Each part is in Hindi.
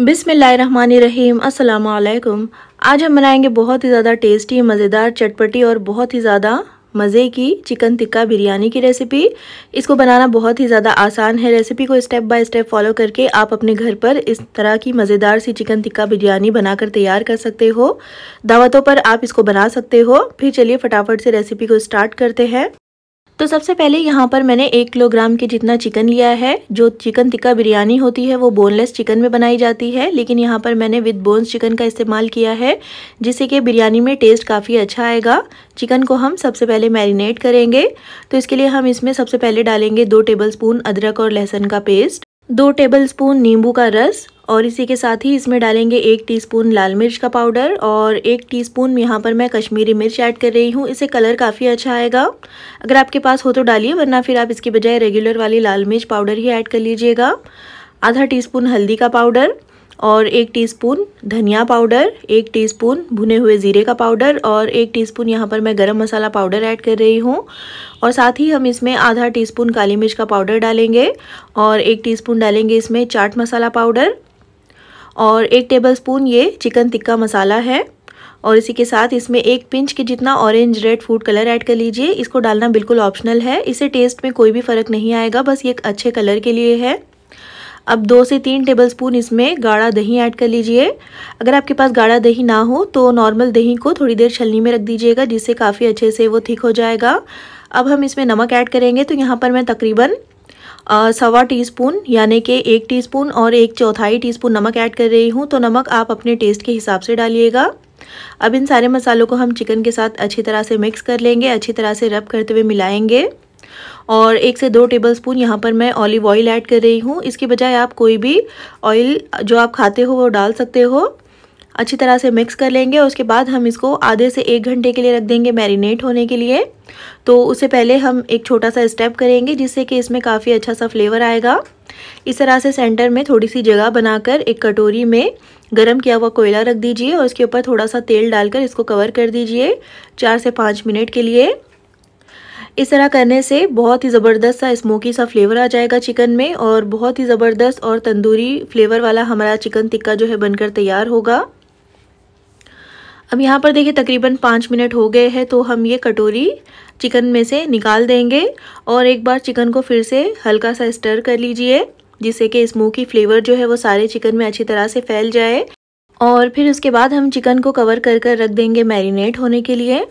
अस्सलाम वालेकुम आज हम बनाएंगे बहुत ही ज़्यादा टेस्टी मज़ेदार चटपटी और बहुत ही ज़्यादा मज़े की चिकन टिक्का बिरयानी की रेसिपी इसको बनाना बहुत ही ज़्यादा आसान है रेसिपी को स्टेप बाय स्टेप फॉलो करके आप अपने घर पर इस तरह की मज़ेदार सी चिकन टिक्का बिरयानी बनाकर तैयार कर सकते हो दावतों पर आप इसको बना सकते हो फिर चलिए फटाफट से रेसिपी को स्टार्ट करते हैं तो सबसे पहले यहाँ पर मैंने एक किलोग्राम के जितना चिकन लिया है जो चिकन टिक्का बिरयानी होती है वो बोनलेस चिकन में बनाई जाती है लेकिन यहाँ पर मैंने विद बोन्स चिकन का इस्तेमाल किया है जिससे कि बिरयानी में टेस्ट काफ़ी अच्छा आएगा चिकन को हम सबसे पहले मैरिनेट करेंगे तो इसके लिए हम इसमें सबसे पहले डालेंगे दो टेबल अदरक और लहसुन का पेस्ट दो टेबल नींबू का रस और इसी के साथ ही इसमें डालेंगे एक टीस्पून लाल मिर्च का पाउडर और एक टीस्पून यहाँ पर मैं कश्मीरी मिर्च ऐड कर रही हूँ इसे कलर काफ़ी अच्छा आएगा अगर आपके पास हो तो डालिए वरना फिर आप इसके बजाय रेगुलर वाली लाल मिर्च पाउडर ही ऐड कर लीजिएगा आधा टी हल्दी का पाउडर और एक टीस्पून धनिया पाउडर एक टीस्पून भुने हुए ज़ीरे का पाउडर और एक टीस्पून यहाँ पर मैं गरम मसाला पाउडर ऐड कर रही हूँ और साथ ही हम इसमें आधा टीस्पून काली मिर्च का पाउडर डालेंगे और एक टीस्पून डालेंगे इसमें चाट मसाला पाउडर और एक टेबलस्पून ये चिकन टिक्का मसाला है और इसी के साथ इसमें एक पिंच के जितना orange red food colour add कर लीजिए इसको डालना बिल्कुल ऑप्शनल है इसे टेस्ट में कोई भी फ़र्क नहीं आएगा बस ये एक अच्छे कलर के लिए है अब दो से तीन टेबलस्पून इसमें गाढ़ा दही ऐड कर लीजिए अगर आपके पास गाढ़ा दही ना हो तो नॉर्मल दही को थोड़ी देर छलनी में रख दीजिएगा जिससे काफ़ी अच्छे से वो थिक हो जाएगा अब हम इसमें नमक ऐड करेंगे तो यहाँ पर मैं तकरीबन सवा टीस्पून यानी कि एक टीस्पून और एक चौथाई टीस्पून नमक ऐड कर रही हूँ तो नमक आप अपने टेस्ट के हिसाब से डालिएगा अब इन सारे मसालों को हम चिकन के साथ अच्छी तरह से मिक्स कर लेंगे अच्छी तरह से रब करते हुए मिलाएंगे और एक से दो टेबल स्पून यहाँ पर मैं ऑलिव ऑयल ऐड कर रही हूँ इसके बजाय आप कोई भी ऑयल जो आप खाते हो वो डाल सकते हो अच्छी तरह से मिक्स कर लेंगे और उसके बाद हम इसको आधे से एक घंटे के लिए रख देंगे मैरिनेट होने के लिए तो उससे पहले हम एक छोटा सा स्टेप करेंगे जिससे कि इसमें काफ़ी अच्छा सा फ्लेवर आएगा इस तरह से सेंटर में थोड़ी सी जगह बनाकर एक कटोरी में गरम किया हुआ कोयला रख दीजिए और उसके ऊपर थोड़ा सा तेल डालकर इसको कवर कर दीजिए चार से पाँच मिनट के लिए इस तरह करने से बहुत ही ज़बरदस्त सा स्मोकी सा फ्लेवर आ जाएगा चिकन में और बहुत ही ज़बरदस्त और तंदूरी फ्लेवर वाला हमारा चिकन टिक्का जो है बनकर तैयार होगा अब यहाँ पर देखिए तकरीबन पाँच मिनट हो गए हैं तो हम ये कटोरी चिकन में से निकाल देंगे और एक बार चिकन को फिर से हल्का सा स्टर कर लीजिए जिससे कि स्मोकी फ्लेवर जो है वो सारे चिकन में अच्छी तरह से फैल जाए और फिर उसके बाद हम चिकन को कवर कर कर रख देंगे मैरिनेट होने के लिए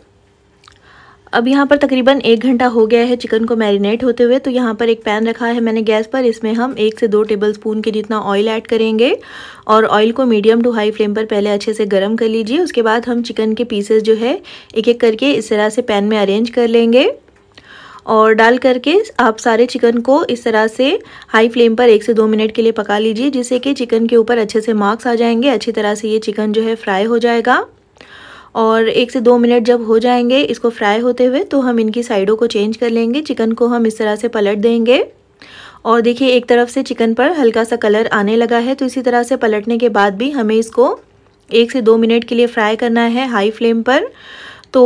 अब यहाँ पर तकरीबन एक घंटा हो गया है चिकन को मैरिनेट होते हुए तो यहाँ पर एक पैन रखा है मैंने गैस पर इसमें हम एक से दो टेबल स्पून के जितना ऑयल ऐड करेंगे और ऑयल को मीडियम टू हाई फ्लेम पर पहले अच्छे से गर्म कर लीजिए उसके बाद हम चिकन के पीसेस जो है एक एक करके इस तरह से पैन में अरेंज कर लेंगे और डाल करके आप सारे चिकन को इस तरह से हाई फ्लेम पर एक से दो मिनट के लिए पका लीजिए जिससे कि चिकन के ऊपर अच्छे से मार्क्स आ जाएंगे अच्छी तरह से ये चिकन जो है फ्राई हो जाएगा और एक से दो मिनट जब हो जाएंगे इसको फ्राई होते हुए तो हम इनकी साइडों को चेंज कर लेंगे चिकन को हम इस तरह से पलट देंगे और देखिए एक तरफ से चिकन पर हल्का सा कलर आने लगा है तो इसी तरह से पलटने के बाद भी हमें इसको एक से दो मिनट के लिए फ्राई करना है हाई फ्लेम पर तो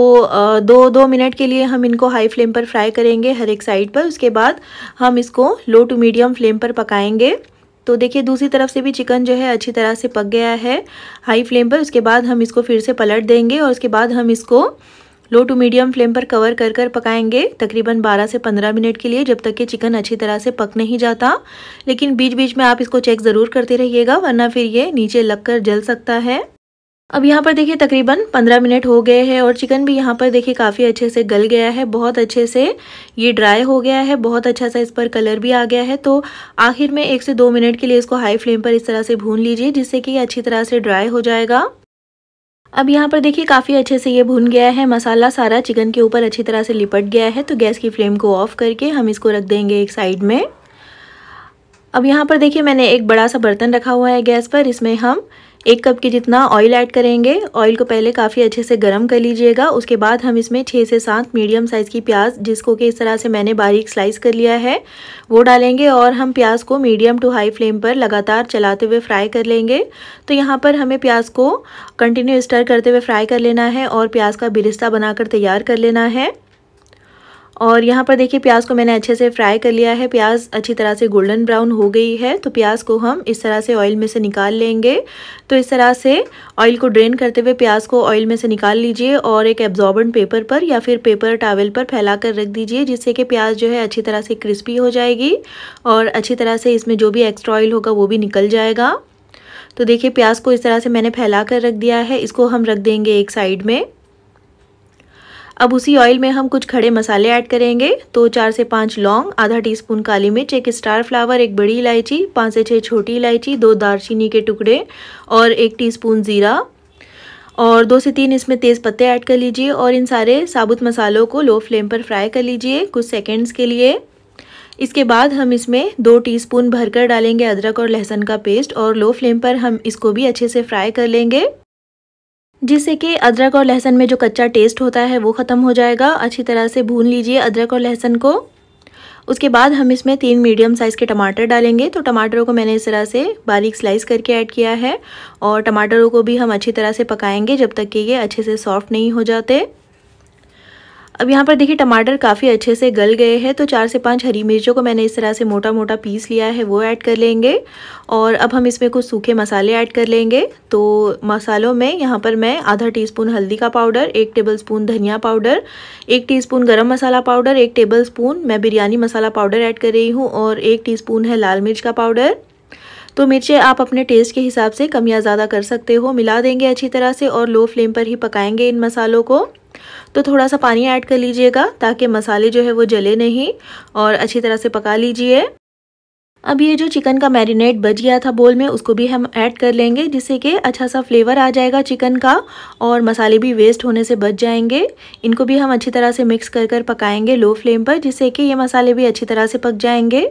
दो दो मिनट के लिए हम इनको हाई फ्लेम पर फ्राई करेंगे हर एक साइड पर उसके बाद हम इसको लो टू मीडियम फ्लेम पर पकाएंगे तो देखिए दूसरी तरफ से भी चिकन जो है अच्छी तरह से पक गया है हाई फ्लेम पर उसके बाद हम इसको फिर से पलट देंगे और उसके बाद हम इसको लो टू मीडियम फ्लेम पर कवर कर कर पकाएंगे तकरीबन 12 से 15 मिनट के लिए जब तक कि चिकन अच्छी तरह से पक नहीं जाता लेकिन बीच बीच में आप इसको चेक ज़रूर करते रहिएगा वरना फिर ये नीचे लग कर जल सकता है अब यहाँ पर देखिए तकरीबन पंद्रह मिनट हो गए हैं और चिकन भी यहाँ पर देखिए काफ़ी अच्छे से गल गया है बहुत अच्छे से ये ड्राई हो गया है बहुत अच्छा सा इस पर कलर भी आ गया है तो आखिर में एक से दो मिनट के लिए इसको हाई फ्लेम पर इस तरह से भून लीजिए जिससे कि अच्छी तरह से ड्राई हो जाएगा अब यहाँ पर देखिए काफ़ी अच्छे से ये भून गया है मसाला सारा चिकन के ऊपर अच्छी तरह से लिपट गया है तो गैस की फ्लेम को ऑफ करके हम इसको रख देंगे एक साइड में अब यहाँ पर देखिए मैंने एक बड़ा सा बर्तन रखा हुआ है गैस पर इसमें हम एक कप के जितना ऑयल ऐड करेंगे ऑयल को पहले काफ़ी अच्छे से गर्म कर लीजिएगा उसके बाद हम इसमें छः से सात मीडियम साइज़ की प्याज जिसको कि इस तरह से मैंने बारीक स्लाइस कर लिया है वो डालेंगे और हम प्याज को मीडियम टू हाई फ्लेम पर लगातार चलाते हुए फ्राई कर लेंगे तो यहाँ पर हमें प्याज को कंटिन्यू स्टर करते हुए फ्राई कर लेना है और प्याज का बिरिस्ता बनाकर तैयार कर लेना है और यहाँ पर देखिए प्याज को मैंने अच्छे से फ्राई कर लिया है प्याज अच्छी तरह से गोल्डन ब्राउन हो गई है तो प्याज को हम इस तरह से ऑयल में से निकाल लेंगे तो इस तरह से ऑयल को ड्रेन करते हुए प्याज को ऑयल में से निकाल लीजिए और एक एब्जॉर्बेंट पेपर पर या फिर पेपर टावल पर फैला कर रख दीजिए जिससे कि प्याज जो है अच्छी तरह से क्रिस्पी हो जाएगी और अच्छी तरह से इसमें जो भी एक्स्ट्रा ऑयल होगा वो भी निकल जाएगा तो देखिए प्याज को इस तरह से मैंने फैला कर रख दिया है इसको हम रख देंगे एक साइड में अब उसी ऑयल में हम कुछ खड़े मसाले ऐड करेंगे तो चार से पाँच लौंग आधा टीस्पून काली मिर्च एक स्टार फ्लावर एक बड़ी इलायची पाँच से छः छोटी इलायची दो दारचीनी के टुकड़े और एक टीस्पून ज़ीरा और दो से तीन इसमें तेज़ पत्ते ऐड कर लीजिए और इन सारे साबुत मसालों को लो फ्लेम पर फ्राई कर लीजिए कुछ सेकेंड्स के लिए इसके बाद हम इसमें दो टीस्पून भरकर डालेंगे अदरक और लहसुन का पेस्ट और लो फ्लेम पर हम इसको भी अच्छे से फ्राई कर लेंगे जिससे कि अदरक और लहसन में जो कच्चा टेस्ट होता है वो ख़त्म हो जाएगा अच्छी तरह से भून लीजिए अदरक और लहसन को उसके बाद हम इसमें तीन मीडियम साइज़ के टमाटर डालेंगे तो टमाटरों को मैंने इस तरह से बारीक स्लाइस करके ऐड किया है और टमाटरों को भी हम अच्छी तरह से पकाएंगे जब तक कि ये अच्छे से सॉफ्ट नहीं हो जाते अब यहाँ पर देखिए टमाटर काफ़ी अच्छे से गल गए हैं तो चार से पांच हरी मिर्चों को मैंने इस तरह से मोटा मोटा पीस लिया है वो ऐड कर लेंगे और अब हम इसमें कुछ सूखे मसाले ऐड कर लेंगे तो मसालों में यहाँ पर मैं आधा टीस्पून हल्दी का पाउडर एक टेबलस्पून धनिया पाउडर एक टीस्पून गरम मसाला पाउडर एक टेबल मैं बिरयानी मसाला पाउडर ऐड कर रही हूँ और एक टी है लाल मिर्च का पाउडर तो मिर्चें आप अपने टेस्ट के हिसाब से कम या ज़्यादा कर सकते हो मिला देंगे अच्छी तरह से और लो फ्लेम पर ही पकाएंगे इन मसालों को तो थोड़ा सा पानी ऐड कर लीजिएगा ताकि मसाले जो है वो जले नहीं और अच्छी तरह से पका लीजिए अब ये जो चिकन का मैरिनेट बच गया था बोल में उसको भी हम ऐड कर लेंगे जिससे कि अच्छा सा फ्लेवर आ जाएगा चिकन का और मसाले भी वेस्ट होने से बच जाएंगे इनको भी हम अच्छी तरह से मिक्स कर कर पकाएंगे लो फ्लेम पर जिससे कि ये मसाले भी अच्छी तरह से पक जाएंगे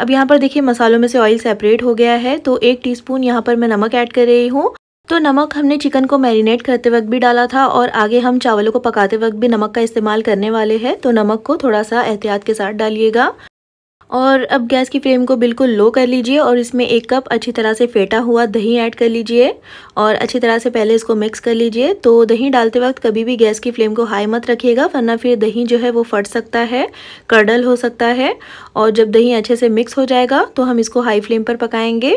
अब यहाँ पर देखिए मसालों में से ऑयल सेपरेट हो गया है तो एक टी यहाँ पर मैं नमक ऐड कर रही हूँ तो नमक हमने चिकन को मैरिनेट करते वक्त भी डाला था और आगे हम चावलों को पकाते वक्त भी नमक का इस्तेमाल करने वाले हैं तो नमक को थोड़ा सा एहतियात के साथ डालिएगा और अब गैस की फ्लेम को बिल्कुल लो कर लीजिए और इसमें एक कप अच्छी तरह से फेटा हुआ दही ऐड कर लीजिए और अच्छी तरह से पहले इसको मिक्स कर लीजिए तो दही डालते वक्त कभी भी गैस की फ्लेम को हाई मत रखिएगा वरना फिर दही जो है वो फट सकता है कर्डल हो सकता है और जब दही अच्छे से मिक्स हो जाएगा तो हम इसको हाई फ्लेम पर पकाएंगे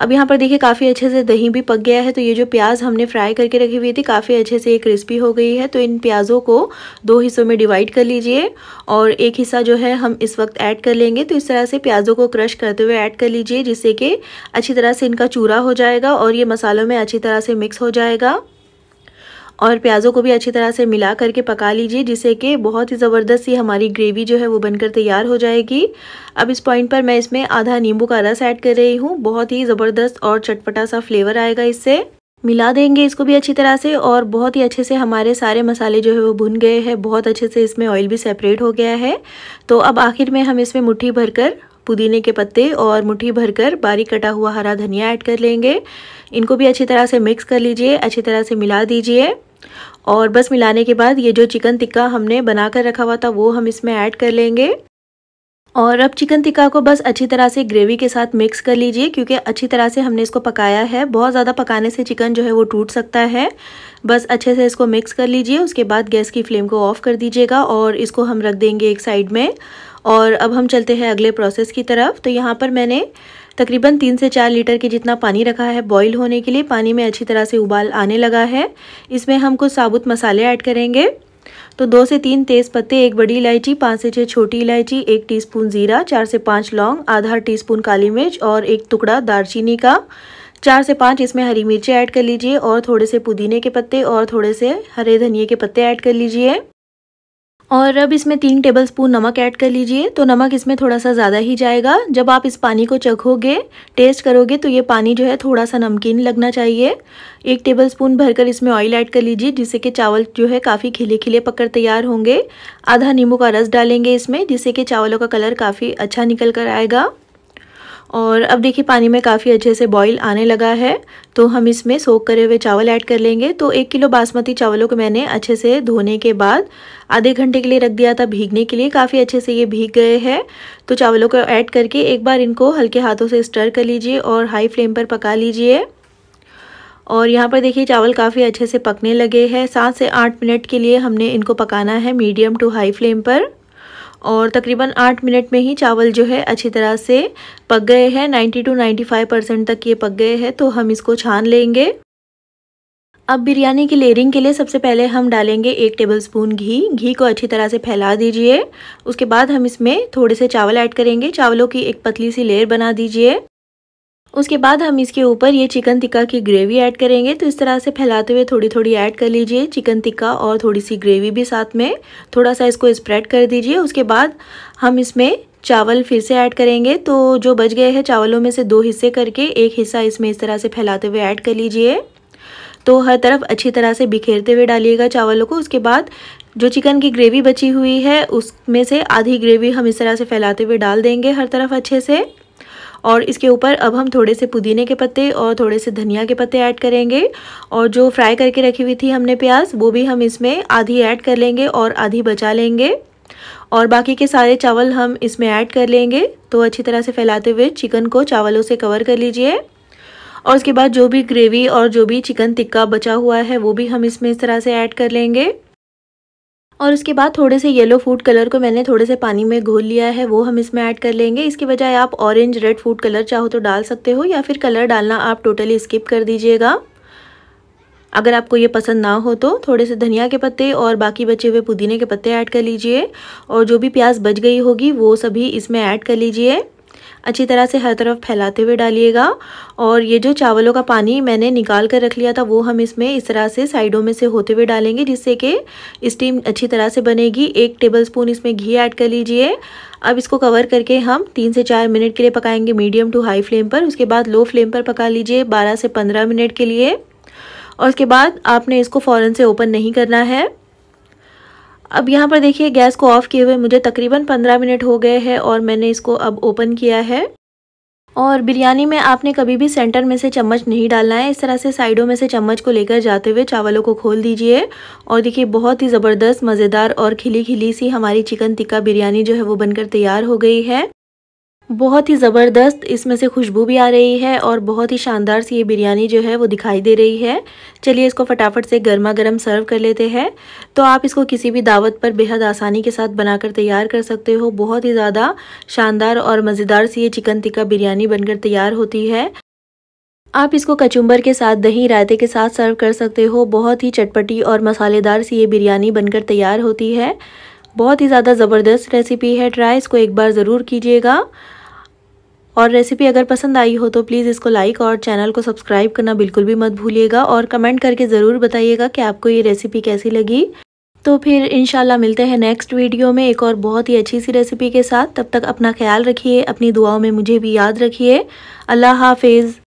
अब यहाँ पर देखिए काफ़ी अच्छे से दही भी पक गया है तो ये जो प्याज हमने फ्राई करके रखी हुई थी काफ़ी अच्छे से ये क्रिस्पी हो गई है तो इन प्याज़ों को दो हिस्सों में डिवाइड कर लीजिए और एक हिस्सा जो है हम इस वक्त ऐड कर लेंगे तो इस तरह से प्याज़ों को क्रश करते हुए ऐड कर लीजिए जिससे कि अच्छी तरह से इनका चूरा हो जाएगा और ये मसालों में अच्छी तरह से मिक्स हो जाएगा और प्याज़ों को भी अच्छी तरह से मिला करके पका लीजिए जिससे कि बहुत ही ज़बरदस्त सी हमारी ग्रेवी जो है वो बनकर तैयार हो जाएगी अब इस पॉइंट पर मैं इसमें आधा नींबू का रस ऐड कर रही हूँ बहुत ही ज़बरदस्त और चटपटा सा फ्लेवर आएगा इससे मिला देंगे इसको भी अच्छी तरह से और बहुत ही अच्छे से हमारे सारे मसाले जो है वो भुन गए हैं बहुत अच्छे से इसमें ऑयल भी सेपरेट हो गया है तो अब आखिर में हम इसमें मुट्ठी भरकर पुदीने के पत्ते और मुट्ठी भरकर बारीक कटा हुआ हरा धनिया ऐड कर लेंगे इनको भी अच्छी तरह से मिक्स कर लीजिए अच्छी तरह से मिला दीजिए और बस मिलाने के बाद ये जो चिकन टिक्का हमने बना कर रखा हुआ था वो हम इसमें ऐड कर लेंगे और अब चिकन टिक्का को बस अच्छी तरह से ग्रेवी के साथ मिक्स कर लीजिए क्योंकि अच्छी तरह से हमने इसको पकाया है बहुत ज़्यादा पकाने से चिकन जो है वो टूट सकता है बस अच्छे से इसको मिक्स कर लीजिए उसके बाद गैस की फ्लेम को ऑफ़ कर दीजिएगा और इसको हम रख देंगे एक साइड में और अब हम चलते हैं अगले प्रोसेस की तरफ तो यहाँ पर मैंने तकरीबन तीन से चार लीटर के जितना पानी रखा है बॉईल होने के लिए पानी में अच्छी तरह से उबाल आने लगा है इसमें हम कुछ साबुत मसाले ऐड करेंगे तो दो से तीन तेज़ पत्ते एक बड़ी इलायची पाँच से छः छोटी इलायची एक टीस्पून ज़ीरा चार से पाँच लौंग आधा टी काली मिर्च और एक टुकड़ा दारचीनी का चार से पाँच इसमें हरी मिर्ची ऐड कर लीजिए और थोड़े से पुदीने के पत्ते और थोड़े से हरे धनिए के पत्ते ऐड कर लीजिए और अब इसमें तीन टेबल स्पून नमक ऐड कर लीजिए तो नमक इसमें थोड़ा सा ज़्यादा ही जाएगा जब आप इस पानी को चखोगे टेस्ट करोगे तो ये पानी जो है थोड़ा सा नमकीन लगना चाहिए एक टेबल स्पून भरकर इसमें ऑयल ऐड कर लीजिए जिससे कि चावल जो है काफ़ी खिले खिले पकड़ तैयार होंगे आधा नींबू का रस डालेंगे इसमें जिससे कि चावलों का कलर काफ़ी अच्छा निकल कर आएगा और अब देखिए पानी में काफ़ी अच्छे से बॉईल आने लगा है तो हम इसमें सोख करे हुए चावल ऐड कर लेंगे तो एक किलो बासमती चावलों को मैंने अच्छे से धोने के बाद आधे घंटे के लिए रख दिया था भीगने के लिए काफ़ी अच्छे से ये भीग गए हैं तो चावलों को ऐड करके एक बार इनको हल्के हाथों से स्टर कर लीजिए और हाई फ्लेम पर पका लीजिए और यहाँ पर देखिए चावल काफ़ी अच्छे से पकने लगे हैं सात से आठ मिनट के लिए हमने इनको पकाना है मीडियम टू हाई फ्लेम पर और तकरीबन आठ मिनट में ही चावल जो है अच्छी तरह से पक गए हैं ninety to ninety five percent तक ये पक गए हैं तो हम इसको छान लेंगे अब बिरयानी की लेयरिंग के लिए सबसे पहले हम डालेंगे एक टेबलस्पून घी घी को अच्छी तरह से फैला दीजिए उसके बाद हम इसमें थोड़े से चावल ऐड करेंगे चावलों की एक पतली सी लेयर बना दीजिए उसके बाद हम इसके ऊपर ये चिकन टिक्का की ग्रेवी ऐड करेंगे तो इस तरह से फैलाते हुए थोड़ी थोड़ी ऐड कर लीजिए चिकन टिक्का और थोड़ी सी ग्रेवी भी साथ में थोड़ा सा इसको स्प्रेड कर दीजिए उसके बाद हम इसमें चावल फिर से ऐड करेंगे तो जो बच गए हैं चावलों में से दो हिस्से करके एक हिस्सा इसमें इस तरह से फैलाते हुए ऐड कर लीजिए तो हर तरफ अच्छी तरह से बिखेरते हुए डालिएगा चावलों को उसके बाद जो चिकन की ग्रेवी बची हुई है उसमें से आधी ग्रेवी हम इस तरह से फैलाते हुए डाल देंगे हर तरफ अच्छे से और इसके ऊपर अब हम थोड़े से पुदीने के पत्ते और थोड़े से धनिया के पत्ते ऐड करेंगे और जो फ्राई करके रखी हुई थी हमने प्याज वो भी हम इसमें आधी ऐड कर लेंगे और आधी बचा लेंगे और बाकी के सारे चावल हम इसमें ऐड कर लेंगे तो अच्छी तरह से फैलाते हुए चिकन को चावलों से कवर कर लीजिए और उसके बाद जो भी ग्रेवी और जो भी चिकन टिक्का बचा हुआ है वो भी हम इसमें इस तरह से ऐड कर लेंगे और उसके बाद थोड़े से येलो फूड कलर को मैंने थोड़े से पानी में घोल लिया है वो हम इसमें ऐड कर लेंगे इसके बजाय आप ऑरेंज रेड फूड कलर चाहो तो डाल सकते हो या फिर कलर डालना आप टोटली स्किप कर दीजिएगा अगर आपको ये पसंद ना हो तो थोड़े से धनिया के पत्ते और बाकी बचे हुए पुदीने के पत्ते ऐड कर लीजिए और जो भी प्याज बच गई होगी वो सभी इसमें ऐड कर लीजिए अच्छी तरह से हर तरफ फैलाते हुए डालिएगा और ये जो चावलों का पानी मैंने निकाल कर रख लिया था वो हम इसमें इस तरह से साइडों में से होते हुए डालेंगे जिससे कि स्टीम अच्छी तरह से बनेगी एक टेबल स्पून इसमें घी ऐड कर लीजिए अब इसको कवर करके हम तीन से चार मिनट के लिए पकाएंगे मीडियम टू हाई फ्लेम पर उसके बाद लो फ्लेम पर पका लीजिए बारह से पंद्रह मिनट के लिए और उसके बाद आपने इसको फ़ौरन से ओपन नहीं करना है अब यहाँ पर देखिए गैस को ऑफ़ किए हुए मुझे तकरीबन पंद्रह मिनट हो गए हैं और मैंने इसको अब ओपन किया है और बिरयानी में आपने कभी भी सेंटर में से चम्मच नहीं डालना है इस तरह से साइडों में से चम्मच को लेकर जाते हुए चावलों को खोल दीजिए और देखिए बहुत ही ज़बरदस्त मज़ेदार और खिली खिली सी हमारी चिकन टिक्का बिरयानी जो है वो बनकर तैयार हो गई है बहुत ही ज़बरदस्त इसमें से खुशबू भी आ रही है और बहुत ही शानदार सी ये बिरयानी जो है वो दिखाई दे रही है चलिए इसको फटाफट से गर्मा गर्म सर्व कर लेते हैं तो आप इसको किसी भी दावत पर बेहद आसानी के साथ बनाकर तैयार कर सकते हो बहुत ही ज़्यादा शानदार और मज़ेदार सी ये चिकन टिक्का बिरयानी बनकर तैयार होती है आप इसको कचुम्बर के साथ दही रायते के साथ सर्व कर सकते हो बहुत ही चटपटी और मसालेदार सी ये बिरयानी बनकर तैयार होती है बहुत ही ज़्यादा ज़बरदस्त रेसिपी है ट्राई इसको एक बार ज़रूर कीजिएगा और रेसिपी अगर पसंद आई हो तो प्लीज़ इसको लाइक और चैनल को सब्सक्राइब करना बिल्कुल भी मत भूलिएगा और कमेंट करके ज़रूर बताइएगा कि आपको ये रेसिपी कैसी लगी तो फिर इन मिलते हैं नेक्स्ट वीडियो में एक और बहुत ही अच्छी सी रेसिपी के साथ तब तक अपना ख्याल रखिए अपनी दुआओं में मुझे भी याद रखिए अल्लाह हाफिज़